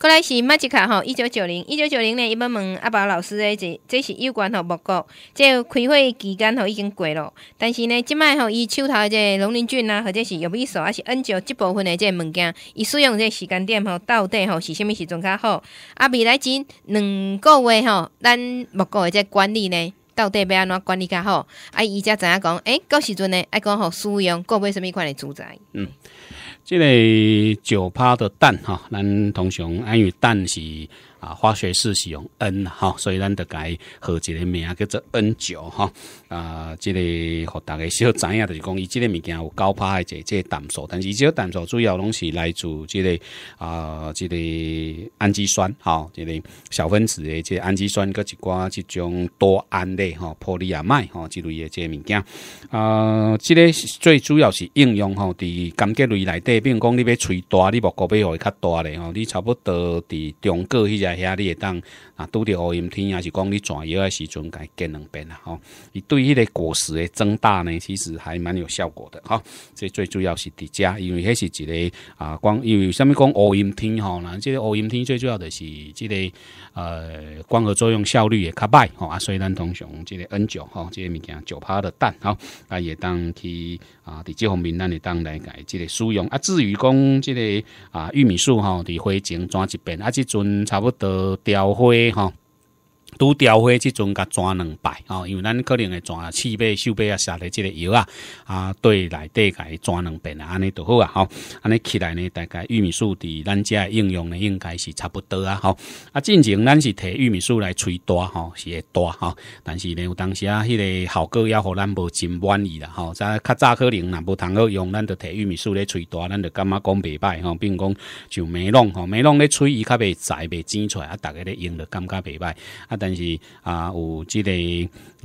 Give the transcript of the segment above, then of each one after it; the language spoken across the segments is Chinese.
过来是麦吉卡吼，一九九零，一九九零呢？伊要问阿宝老师诶，即，这是有关吼木果，即开会期间吼已经过咯，但是呢，即摆吼伊手头诶即龙鳞菌啊，或者是有米一手，还是 N 九这部分的即物件，伊使用即时间点吼，到底吼是虾物时阵较好？啊，未来真两个月吼，咱木果的即管理呢，到底要安怎管理较好？啊，伊则知影讲，诶，到时阵呢，爱讲吼使用，购买虾物款的主宅？嗯。即个酒泡的蛋，哈，咱通常因为蛋是。啊，化学式是用 N 哈，所以咱得改好一个名叫做 N 九哈。啊，这个和大家小知影就是讲，伊这个物件有高怕诶，即个淡素，但是伊即个淡素主要拢是来自即个啊，即个氨基酸哈，即个小分子诶，即个氨基酸搁一寡即种多胺类哈、玻璃亚麦哈，即类诶即个物件。啊，即个最主要是应用吼伫柑橘类内底，比如讲你要捶大，你目标要会较大咧吼，你差不多伫中过迄只。你会当啊，拄着乌阴天也是讲你转药的时阵，该见两遍啊吼。伊对迄个果实的增大呢，其实还蛮有效果的哈。这最主要是滴加，因为迄是一个啊光，因为虾米讲乌阴天吼，那即个乌阴天最主要的是即个呃光合作用效率也较歹吼啊。所以咱通常即个 N 九吼，即个物件九拍的氮吼，啊也当去啊，伫即方面咱会当来改即个使用。啊，至于讲即个啊玉米树吼，伫花前转一遍，啊即阵差不多。的调花哈。拄调火即阵甲砖两摆哦，因为咱可能会砖砌壁、修壁啊，下的即个油啊，啊对内底个两遍啊，安尼著好啊，吼安尼起来呢，大概玉米树伫咱家应用呢，应该是差不多啊，吼，啊，进前咱是摕玉米树来催大吼，是会大吼，但是呢，有当时啊，迄个效果抑互咱无真满意啦，吼，再较早可能若无通好用，咱著摕玉米树咧催大，咱著感觉讲袂歹吼，并讲就梅弄吼，梅弄咧催伊较袂材袂整出来，啊，逐个咧用著感觉袂歹，啊，但但是啊，有即、个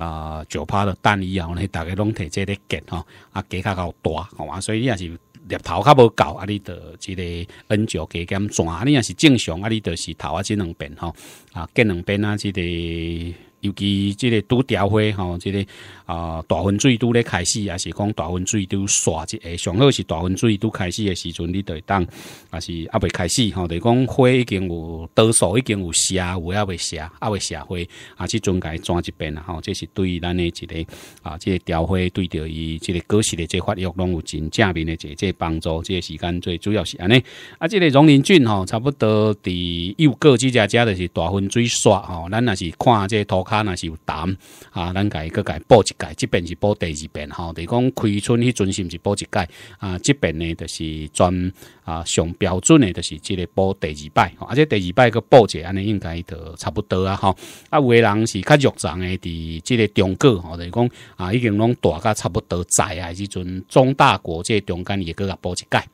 啊九趴的蛋以后呢，大概拢摕即个拣吼，啊，加较较大，好嘛，所以你也是。猎头较无够，啊，你著即个 N 九加减转，啊，你若是正常，啊，你著是头啊，即两边吼，啊，隔两边啊，即、个。尤其即个拄调花吼，即个啊大分水拄咧开始，也是讲大分水拄刷即下，上好是大分水拄开始诶时阵，你会当，也是阿未开始吼，就讲花已经有多数已经有谢，有阿未谢，阿未谢花，啊，即阵伊转一遍啊，吼。这是对咱诶一个啊，即个调花对着伊即个果实诶即发育拢有真正面诶即即帮助，即个时间最主要是安尼啊，即个荣林菌吼，差不多伫幼果即只只就是大分水刷吼，咱若是看即个土。他若是淡啊，咱家一个家报一届，即边是报第二遍吼，就于讲开春迄阵是毋是报一届啊？即边呢就是专啊上标准的，就是即个报第二摆，而且第二摆个报者安尼应该都差不多啊吼。啊，有的人是较肉长的，即个中国吼，就是讲啊，已经拢大家差不多在啊，即阵中大国即中间也个个报一届。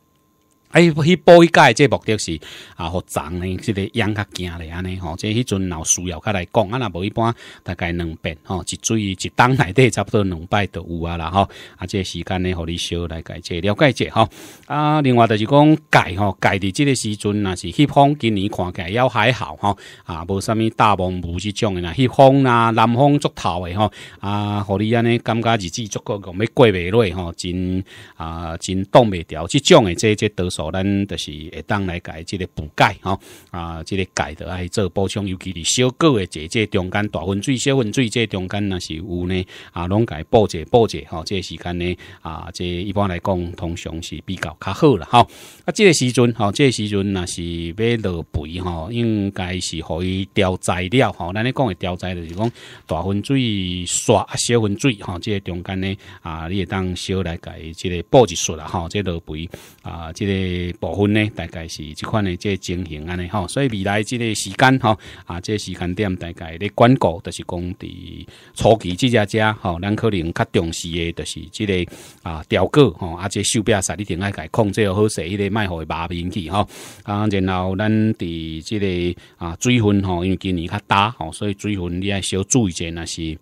哎，去补一届，这目的是啊，互长呢，即个养较惊咧安尼吼，即迄阵老需要较来讲，啊，若无一般大概两遍吼，一水一单内底差不多两摆都有啊啦，吼，啊，即、这时间呢，互你小来解，这了解者吼，啊，另外就是讲届吼，届伫即个时阵若是翕风，今年看起来要还好吼，啊，无啥物大风雾即种诶啦，翕风啊，南风足头诶吼，啊，互你安尼感觉日子足够，要过袂落吼，真啊真挡袂牢即种诶，即即多数。做咱就是会当来改这个补钙吼啊，这个钙的来做补充，尤其是小狗的，即个中间大分水、小分水，即中间若是有呢啊，拢改补者补者吼，即个时间呢啊，即一般来讲通常是比较较好啦吼，啊，即个时阵吼，即个时阵若是要落肥吼，应该是可以调材料吼，咱咧讲的调材就是讲大分水刷小分水吼，即个中间呢啊，你会当小来改即个补一术啦吼，即落肥啊，即个。部分呢，大概是即款的这情形安尼吼，所以未来这个时间吼啊，这个时间点大概咧管顾，就是讲伫初期这只只吼，咱可能较重视的，就是这个啊调果吼，啊这收饼啥你一定要控制好，好迄、一个卖好嘅肉饼去吼啊，然后咱伫这个啊水分吼，因为今年较大吼，所以水分你爱小注意一下那是。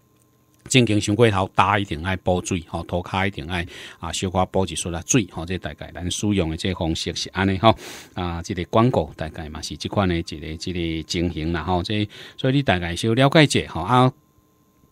正经上过头大一定爱补水，吼涂骹一定爱啊，小可补水出来水，吼这大概咱使用的这方式是安尼吼啊，这个广告大概嘛是这款的这个这个情形，啦吼，这所以你大概要了解一下吼啊。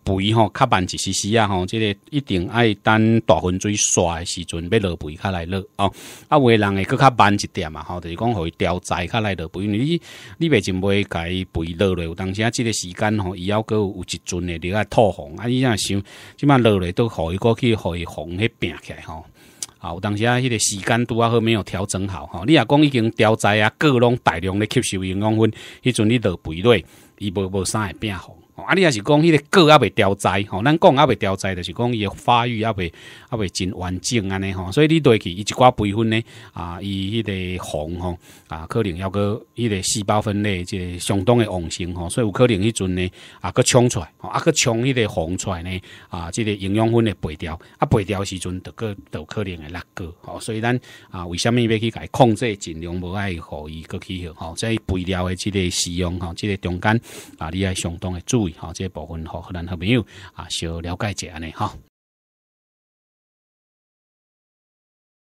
肥吼，较慢一丝丝啊吼，即个一定爱等大洪水刷的时阵，要落肥较来落哦。啊，有诶人会佫较慢一点嘛吼，就是讲互伊调栽较来落肥。你你袂就袂伊肥落落，有当时啊，即个时间吼，伊还佫有一阵的在透红。啊，你若想，即满落落都互伊个去互伊红迄变起来吼。啊，有当时啊，迄个时间拄啊好，没有调整好吼。你若讲已经调栽啊，各拢大量咧吸收营养分，迄阵你落肥落，伊无无啥会变红。啊，你也是讲迄个个啊未凋栽吼，咱讲啊未凋栽，就是讲伊诶发育啊未啊未真完整安尼吼，所以你对去伊一寡肥粉呢啊，伊迄个红吼啊，可能要个迄个细胞分裂即个相当诶旺盛吼，所以有可能迄阵呢啊个冲出来吼，啊个冲迄个红出来呢啊，即个营养分的背调，啊背调时阵，都个都可能会落个吼，所以咱啊为什么要去改控制，尽量无爱互伊个去去吼，在肥料的即个使用吼，即个中间啊你也相当的注。好，这部分，好，河南好朋友啊，小了解一下呢，哈。